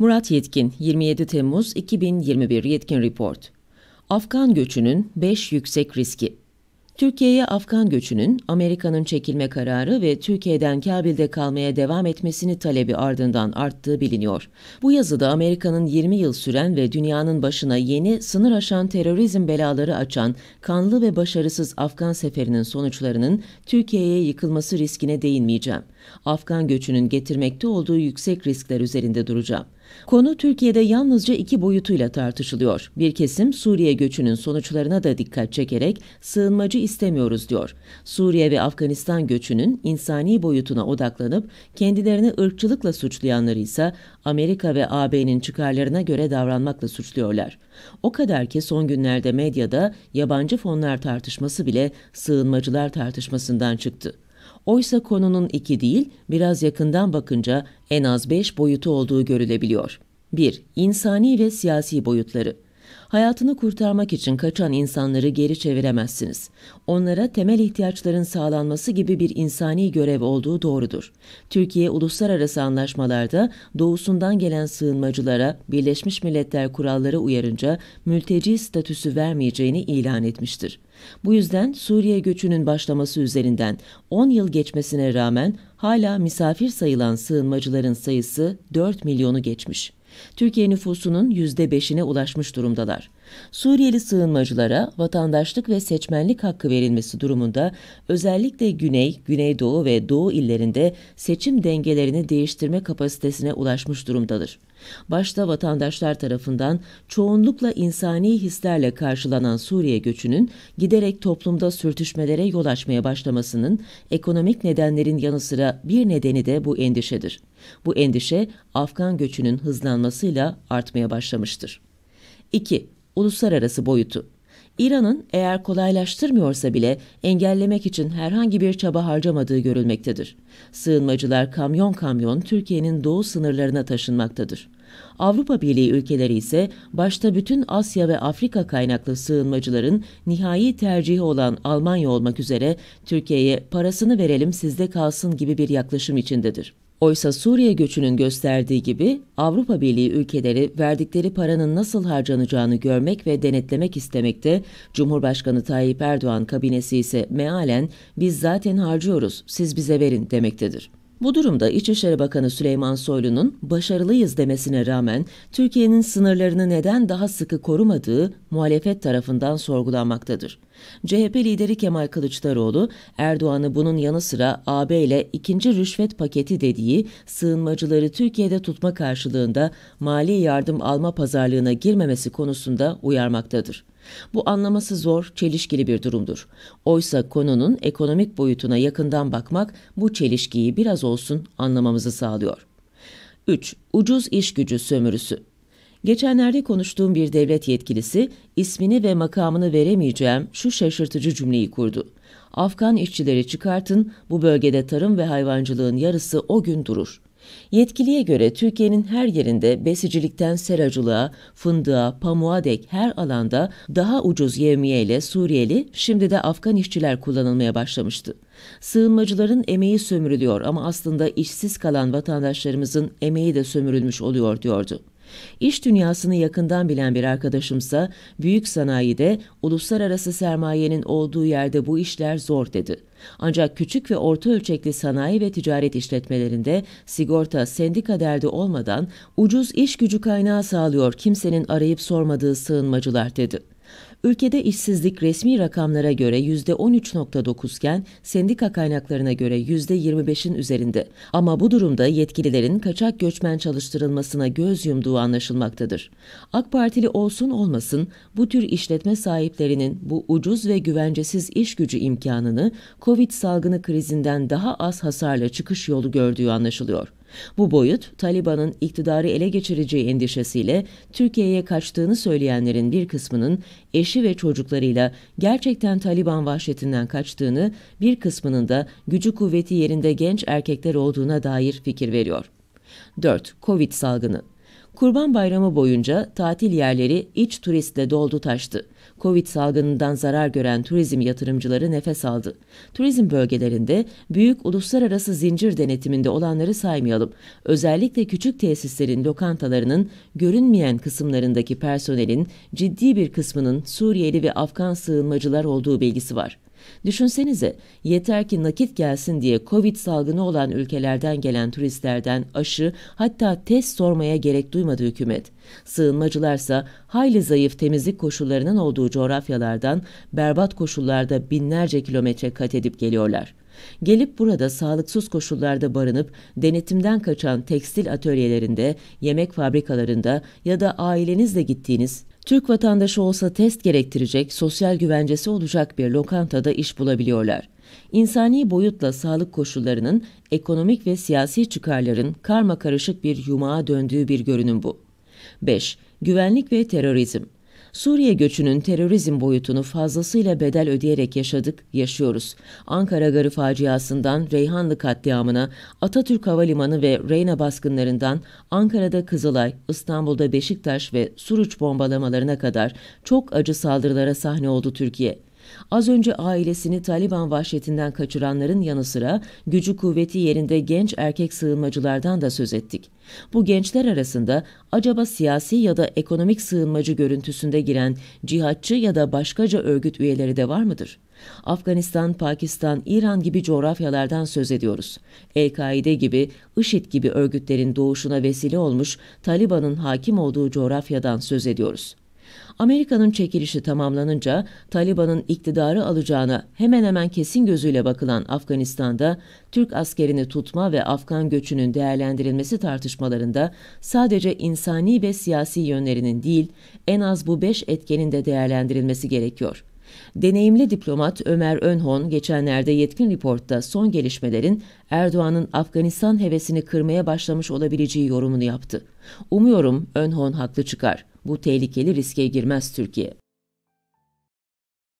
Murat Yetkin, 27 Temmuz 2021 Yetkin Report. Afgan göçünün 5 yüksek riski. Türkiye'ye Afgan göçünün Amerika'nın çekilme kararı ve Türkiye'den Kabil'de kalmaya devam etmesini talebi ardından arttığı biliniyor. Bu yazıda Amerika'nın 20 yıl süren ve dünyanın başına yeni sınır aşan terörizm belaları açan kanlı ve başarısız Afgan seferinin sonuçlarının Türkiye'ye yıkılması riskine değinmeyeceğim. Afgan göçünün getirmekte olduğu yüksek riskler üzerinde duracağım. Konu Türkiye'de yalnızca iki boyutuyla tartışılıyor. Bir kesim Suriye göçünün sonuçlarına da dikkat çekerek sığınmacı istemiyoruz diyor. Suriye ve Afganistan göçünün insani boyutuna odaklanıp kendilerini ırkçılıkla suçlayanları ise Amerika ve AB'nin çıkarlarına göre davranmakla suçluyorlar. O kadar ki son günlerde medyada yabancı fonlar tartışması bile sığınmacılar tartışmasından çıktı. Oysa konunun iki değil, biraz yakından bakınca en az beş boyutu olduğu görülebiliyor. 1. İnsani ve siyasi boyutları Hayatını kurtarmak için kaçan insanları geri çeviremezsiniz. Onlara temel ihtiyaçların sağlanması gibi bir insani görev olduğu doğrudur. Türkiye uluslararası anlaşmalarda doğusundan gelen sığınmacılara Birleşmiş Milletler kuralları uyarınca mülteci statüsü vermeyeceğini ilan etmiştir. Bu yüzden Suriye göçünün başlaması üzerinden 10 yıl geçmesine rağmen hala misafir sayılan sığınmacıların sayısı 4 milyonu geçmiş. Türkiye nüfusunun %5'ine ulaşmış durumdalar. Suriyeli sığınmacılara vatandaşlık ve seçmenlik hakkı verilmesi durumunda özellikle Güney, Güneydoğu ve Doğu illerinde seçim dengelerini değiştirme kapasitesine ulaşmış durumdadır. Başta vatandaşlar tarafından çoğunlukla insani hislerle karşılanan Suriye göçünün giderek toplumda sürtüşmelere yol açmaya başlamasının ekonomik nedenlerin yanı sıra bir nedeni de bu endişedir. Bu endişe Afgan göçünün hızlanmasıyla artmaya başlamıştır. 2 uluslararası boyutu. İran'ın eğer kolaylaştırmıyorsa bile engellemek için herhangi bir çaba harcamadığı görülmektedir. Sığınmacılar kamyon kamyon Türkiye'nin doğu sınırlarına taşınmaktadır. Avrupa Birliği ülkeleri ise başta bütün Asya ve Afrika kaynaklı sığınmacıların nihai tercihi olan Almanya olmak üzere Türkiye'ye parasını verelim sizde kalsın gibi bir yaklaşım içindedir. Oysa Suriye göçünün gösterdiği gibi Avrupa Birliği ülkeleri verdikleri paranın nasıl harcanacağını görmek ve denetlemek istemekte, Cumhurbaşkanı Tayyip Erdoğan kabinesi ise mealen biz zaten harcıyoruz, siz bize verin demektedir. Bu durumda İçişleri Bakanı Süleyman Soylu'nun başarılıyız demesine rağmen Türkiye'nin sınırlarını neden daha sıkı korumadığı muhalefet tarafından sorgulanmaktadır. CHP lideri Kemal Kılıçdaroğlu, Erdoğan'ı bunun yanı sıra AB ile ikinci rüşvet paketi dediği sığınmacıları Türkiye'de tutma karşılığında mali yardım alma pazarlığına girmemesi konusunda uyarmaktadır. Bu anlaması zor, çelişkili bir durumdur. Oysa konunun ekonomik boyutuna yakından bakmak bu çelişkiyi biraz olsun anlamamızı sağlıyor. 3. Ucuz iş gücü sömürüsü Geçenlerde konuştuğum bir devlet yetkilisi ismini ve makamını veremeyeceğim şu şaşırtıcı cümleyi kurdu. Afgan işçileri çıkartın, bu bölgede tarım ve hayvancılığın yarısı o gün durur. Yetkiliye göre Türkiye'nin her yerinde besicilikten seracılığa, fındığa, pamuğa dek her alanda daha ucuz yevmiye ile Suriyeli, şimdi de Afgan işçiler kullanılmaya başlamıştı. Sığınmacıların emeği sömürülüyor ama aslında işsiz kalan vatandaşlarımızın emeği de sömürülmüş oluyor diyordu. İş dünyasını yakından bilen bir arkadaşımsa büyük sanayide uluslararası sermayenin olduğu yerde bu işler zor dedi. Ancak küçük ve orta ölçekli sanayi ve ticaret işletmelerinde sigorta sendika derdi olmadan ucuz iş gücü kaynağı sağlıyor kimsenin arayıp sormadığı sığınmacılar dedi. Ülkede işsizlik resmi rakamlara göre %13.9 iken sendika kaynaklarına göre %25'in üzerinde. Ama bu durumda yetkililerin kaçak göçmen çalıştırılmasına göz yumduğu anlaşılmaktadır. AK Partili olsun olmasın bu tür işletme sahiplerinin bu ucuz ve güvencesiz iş gücü imkanını Covid salgını krizinden daha az hasarla çıkış yolu gördüğü anlaşılıyor. Bu boyut Taliban'ın iktidarı ele geçireceği endişesiyle Türkiye'ye kaçtığını söyleyenlerin bir kısmının eşi ve çocuklarıyla gerçekten Taliban vahşetinden kaçtığını, bir kısmının da gücü kuvveti yerinde genç erkekler olduğuna dair fikir veriyor. 4. Covid salgını Kurban Bayramı boyunca tatil yerleri iç turistle doldu taştı. Covid salgınından zarar gören turizm yatırımcıları nefes aldı. Turizm bölgelerinde büyük uluslararası zincir denetiminde olanları saymayalım. Özellikle küçük tesislerin lokantalarının görünmeyen kısımlarındaki personelin ciddi bir kısmının Suriyeli ve Afgan sığınmacılar olduğu bilgisi var. Düşünsenize yeter ki nakit gelsin diye Covid salgını olan ülkelerden gelen turistlerden aşı hatta test sormaya gerek duymadı hükümet. Sığınmacılarsa hayli zayıf temizlik koşullarının olduğu coğrafyalardan berbat koşullarda binlerce kilometre kat edip geliyorlar. Gelip burada sağlıksız koşullarda barınıp denetimden kaçan tekstil atölyelerinde, yemek fabrikalarında ya da ailenizle gittiğiniz Türk vatandaşı olsa test gerektirecek, sosyal güvencesi olacak bir lokantada iş bulabiliyorlar. İnsani boyutla sağlık koşullarının, ekonomik ve siyasi çıkarların karma karışık bir yumağa döndüğü bir görünüm bu. 5. Güvenlik ve terörizm Suriye göçünün terörizm boyutunu fazlasıyla bedel ödeyerek yaşadık, yaşıyoruz. Ankara Garı faciasından Reyhanlı katliamına, Atatürk Havalimanı ve Reyna baskınlarından Ankara'da Kızılay, İstanbul'da Beşiktaş ve Suruç bombalamalarına kadar çok acı saldırılara sahne oldu Türkiye. Az önce ailesini Taliban vahşetinden kaçıranların yanı sıra gücü kuvveti yerinde genç erkek sığınmacılardan da söz ettik. Bu gençler arasında acaba siyasi ya da ekonomik sığınmacı görüntüsünde giren cihatçı ya da başkaca örgüt üyeleri de var mıdır? Afganistan, Pakistan, İran gibi coğrafyalardan söz ediyoruz. El-Kaide gibi, IŞİD gibi örgütlerin doğuşuna vesile olmuş Taliban'ın hakim olduğu coğrafyadan söz ediyoruz. Amerika'nın çekilişi tamamlanınca Taliban'ın iktidarı alacağına hemen hemen kesin gözüyle bakılan Afganistan'da Türk askerini tutma ve Afgan göçünün değerlendirilmesi tartışmalarında sadece insani ve siyasi yönlerinin değil en az bu beş etkenin de değerlendirilmesi gerekiyor. Deneyimli diplomat Ömer Önhon geçenlerde yetkin raportta son gelişmelerin Erdoğan'ın Afganistan hevesini kırmaya başlamış olabileceği yorumunu yaptı. Umuyorum Önhon haklı çıkar. Bu tehlikeli riske girmez Türkiye.